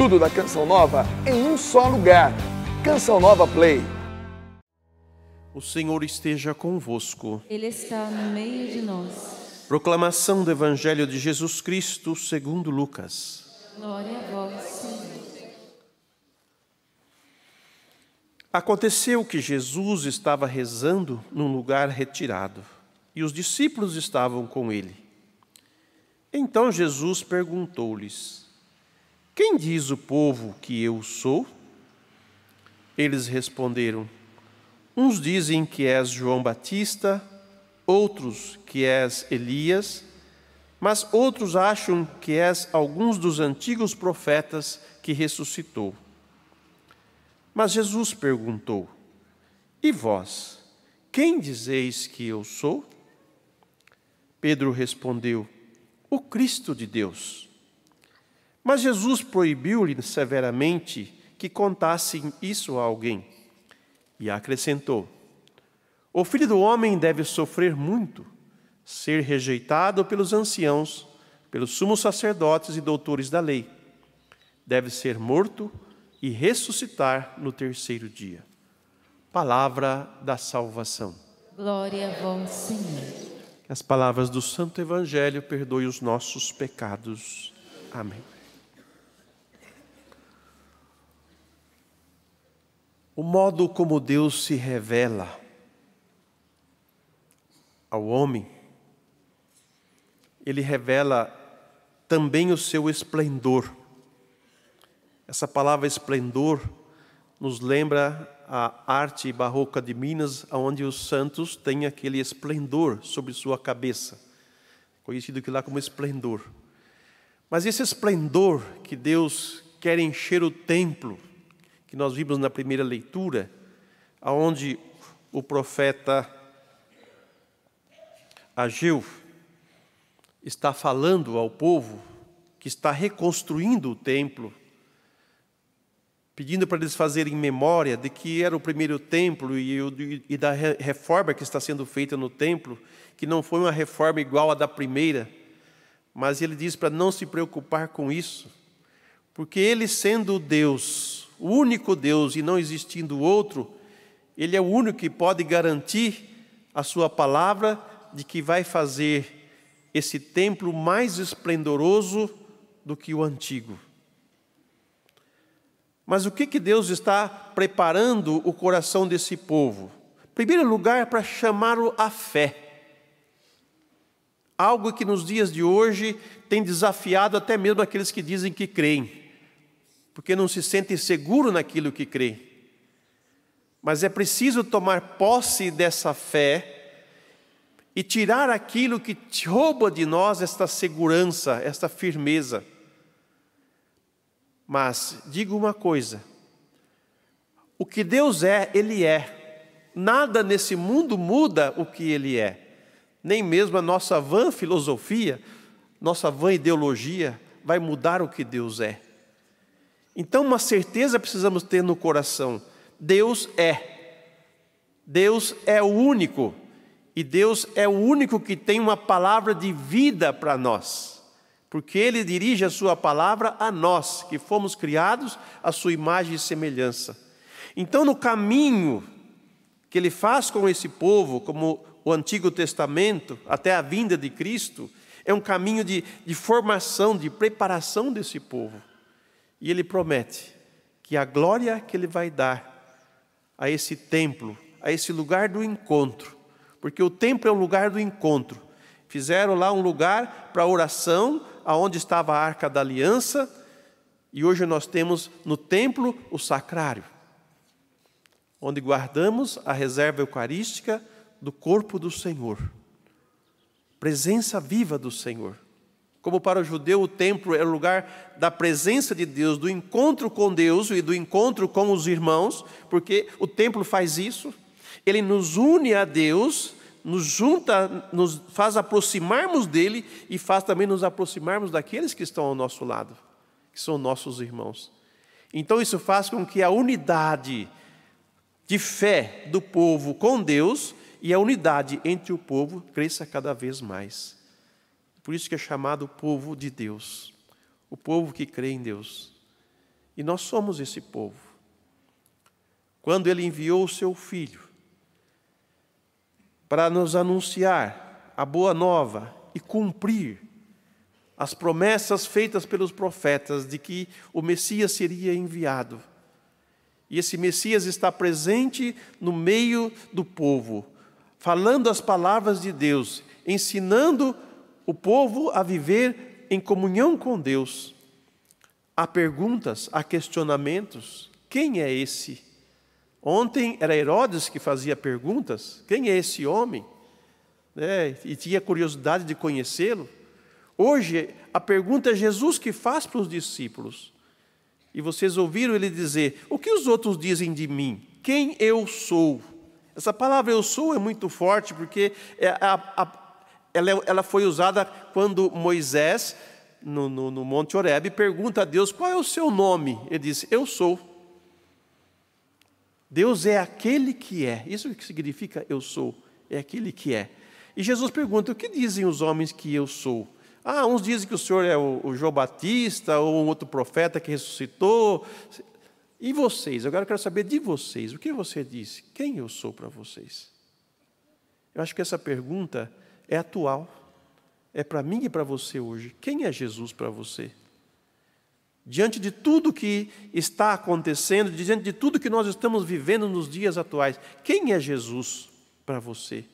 Tudo da Canção Nova em um só lugar. Canção Nova Play. O Senhor esteja convosco. Ele está no meio de nós. Proclamação do Evangelho de Jesus Cristo segundo Lucas. Glória a vós, Senhor. Aconteceu que Jesus estava rezando num lugar retirado e os discípulos estavam com ele. Então Jesus perguntou-lhes: quem diz o povo que eu sou? Eles responderam: Uns dizem que és João Batista, outros que és Elias, mas outros acham que és alguns dos antigos profetas que ressuscitou. Mas Jesus perguntou: E vós, quem dizeis que eu sou? Pedro respondeu: O Cristo de Deus. Mas Jesus proibiu-lhe severamente que contasse isso a alguém e acrescentou: O filho do homem deve sofrer muito, ser rejeitado pelos anciãos, pelos sumos sacerdotes e doutores da lei. Deve ser morto e ressuscitar no terceiro dia. Palavra da salvação. Glória a vós, Senhor. Que as palavras do Santo Evangelho perdoem os nossos pecados. Amém. o modo como Deus se revela ao homem, ele revela também o seu esplendor. Essa palavra esplendor nos lembra a arte barroca de Minas, onde os santos têm aquele esplendor sobre sua cabeça, conhecido aqui lá como esplendor. Mas esse esplendor que Deus quer encher o templo, que nós vimos na primeira leitura, aonde o profeta Ageu está falando ao povo que está reconstruindo o templo, pedindo para eles fazerem memória de que era o primeiro templo e, e da reforma que está sendo feita no templo, que não foi uma reforma igual à da primeira, mas ele diz para não se preocupar com isso, porque ele sendo Deus, o único Deus e não existindo outro, Ele é o único que pode garantir a Sua palavra de que vai fazer esse templo mais esplendoroso do que o antigo. Mas o que, que Deus está preparando o coração desse povo? Em primeiro lugar, para chamá-lo à fé. Algo que nos dias de hoje tem desafiado até mesmo aqueles que dizem que creem porque não se sente seguro naquilo que crê. Mas é preciso tomar posse dessa fé e tirar aquilo que rouba de nós esta segurança, esta firmeza. Mas digo uma coisa: o que Deus é, Ele é. Nada nesse mundo muda o que Ele é. Nem mesmo a nossa vã filosofia, nossa vã ideologia vai mudar o que Deus é. Então, uma certeza precisamos ter no coração: Deus é. Deus é o único. E Deus é o único que tem uma palavra de vida para nós. Porque Ele dirige a Sua palavra a nós, que fomos criados à Sua imagem e semelhança. Então, no caminho que Ele faz com esse povo, como o Antigo Testamento, até a vinda de Cristo, é um caminho de, de formação, de preparação desse povo. E ele promete que a glória que ele vai dar a esse templo, a esse lugar do encontro, porque o templo é o lugar do encontro. Fizeram lá um lugar para oração, aonde estava a arca da aliança, e hoje nós temos no templo o sacrário, onde guardamos a reserva eucarística do corpo do Senhor, presença viva do Senhor. Como para o judeu, o templo era o lugar da presença de Deus, do encontro com Deus e do encontro com os irmãos, porque o templo faz isso. Ele nos une a Deus, nos junta, nos faz aproximarmos dele e faz também nos aproximarmos daqueles que estão ao nosso lado, que são nossos irmãos. Então isso faz com que a unidade de fé do povo com Deus e a unidade entre o povo cresça cada vez mais. Por isso que é chamado povo de Deus, o povo que crê em Deus. E nós somos esse povo. Quando ele enviou o seu filho para nos anunciar a boa nova e cumprir as promessas feitas pelos profetas de que o Messias seria enviado. E esse Messias está presente no meio do povo, falando as palavras de Deus, ensinando o povo a viver em comunhão com Deus. Há perguntas, há questionamentos: quem é esse? Ontem era Herodes que fazia perguntas: quem é esse homem? É, e tinha curiosidade de conhecê-lo. Hoje, a pergunta é Jesus que faz para os discípulos. E vocês ouviram ele dizer: O que os outros dizem de mim? Quem eu sou? Essa palavra eu sou é muito forte porque é a, a, ela, é, ela foi usada quando Moisés, no, no, no Monte Oreb pergunta a Deus qual é o seu nome. Ele diz: Eu sou. Deus é aquele que é. Isso que significa eu sou, é aquele que é. E Jesus pergunta: O que dizem os homens que eu sou? Ah, uns dizem que o Senhor é o, o João Batista ou um outro profeta que ressuscitou. E vocês? Agora eu quero saber de vocês. O que você disse? Quem eu sou para vocês? Eu acho que essa pergunta é atual, é para mim e para você hoje. Quem é Jesus para você? Diante de tudo que está acontecendo, diante de tudo que nós estamos vivendo nos dias atuais, quem é Jesus para você?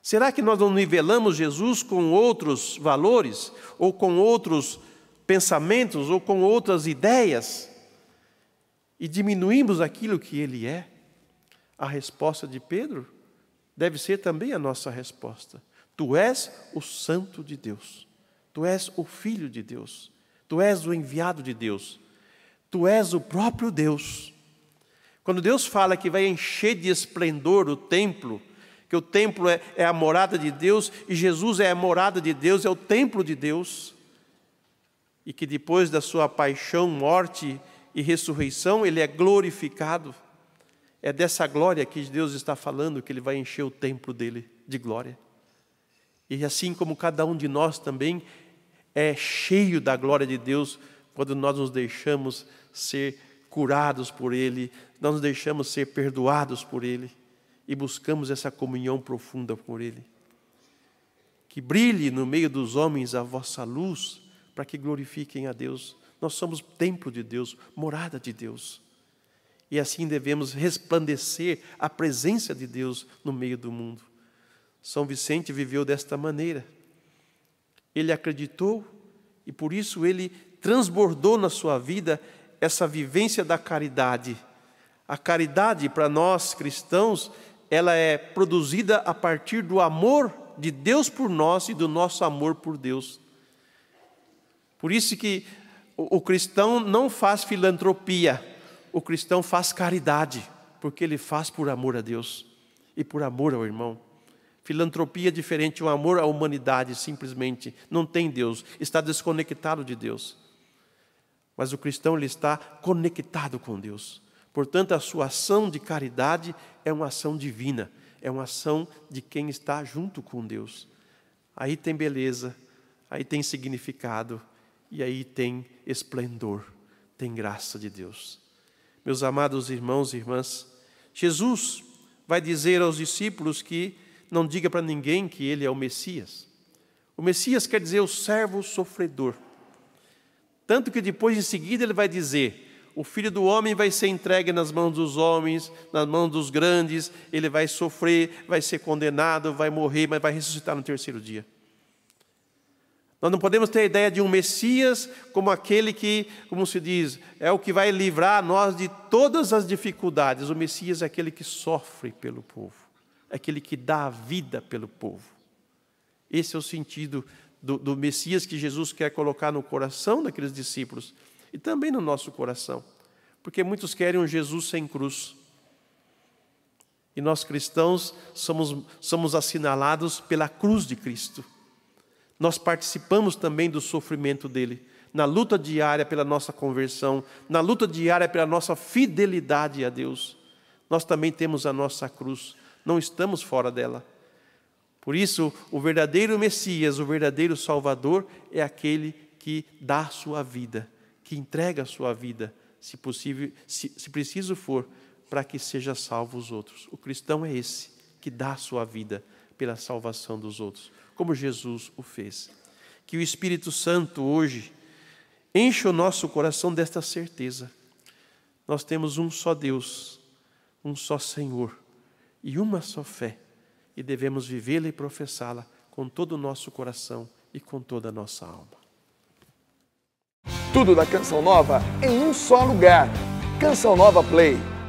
Será que nós não nivelamos Jesus com outros valores, ou com outros pensamentos, ou com outras ideias? E diminuímos aquilo que ele é? A resposta de Pedro deve ser também a nossa resposta. Tu és o Santo de Deus, tu és o Filho de Deus, tu és o enviado de Deus, tu és o próprio Deus. Quando Deus fala que vai encher de esplendor o templo, que o templo é, é, a morada de Deus e Jesus é a morada de Deus, é o templo de Deus, e que depois da sua paixão, morte e ressurreição, ele é glorificado. É dessa glória que Deus está falando que ele vai encher o templo dele de glória. E assim como cada um de nós também é cheio da glória de Deus quando nós nos deixamos ser curados por Ele, nós nos deixamos ser perdoados por Ele e buscamos essa comunhão profunda por Ele. Que brilhe no meio dos homens a vossa luz, para que glorifiquem a Deus. Nós somos templo de Deus, morada de Deus. E assim devemos resplandecer a presença de Deus no meio do mundo. São Vicente viveu desta maneira. Ele acreditou e por isso ele transbordou na sua vida essa vivência da caridade. A caridade para nós cristãos, ela é produzida a partir do amor de Deus por nós e do nosso amor por Deus. Por isso que o cristão não faz filantropia, o cristão faz caridade, porque ele faz por amor a Deus e por amor ao irmão. Filantropia é diferente, o um amor à humanidade simplesmente não tem Deus, está desconectado de Deus. Mas o cristão ele está conectado com Deus. Portanto, a sua ação de caridade é uma ação divina, é uma ação de quem está junto com Deus. Aí tem beleza, aí tem significado e aí tem esplendor, tem graça de Deus. Meus amados irmãos e irmãs, Jesus vai dizer aos discípulos que não diga para ninguém que ele é o Messias. O Messias quer dizer o servo sofredor. Tanto que depois, em seguida, ele vai dizer: o filho do homem vai ser entregue nas mãos dos homens, nas mãos dos grandes, ele vai sofrer, vai ser condenado, vai morrer, mas vai ressuscitar no terceiro dia. Nós não podemos ter a ideia de um Messias como aquele que, como se diz, é o que vai livrar nós de todas as dificuldades. O Messias é aquele que sofre pelo povo aquele que dá a vida pelo povo. Esse é o sentido do, do Messias que Jesus quer colocar no coração daqueles discípulos e também no nosso coração, porque muitos querem um Jesus sem cruz. E nós cristãos somos, somos assinalados pela cruz de Cristo. Nós participamos também do sofrimento dele, na luta diária pela nossa conversão, na luta diária pela nossa fidelidade a Deus. Nós também temos a nossa cruz não estamos fora dela. Por isso, o verdadeiro Messias, o verdadeiro Salvador, é aquele que dá a sua vida, que entrega a sua vida, se possível, se, se preciso for, para que seja salvo os outros. O cristão é esse que dá a sua vida pela salvação dos outros, como Jesus o fez. Que o Espírito Santo hoje enche o nosso coração desta certeza. Nós temos um só Deus, um só Senhor e uma só fé, e devemos vivê-la e professá-la com todo o nosso coração e com toda a nossa alma. Tudo da Canção Nova em um só lugar. Canção Nova Play.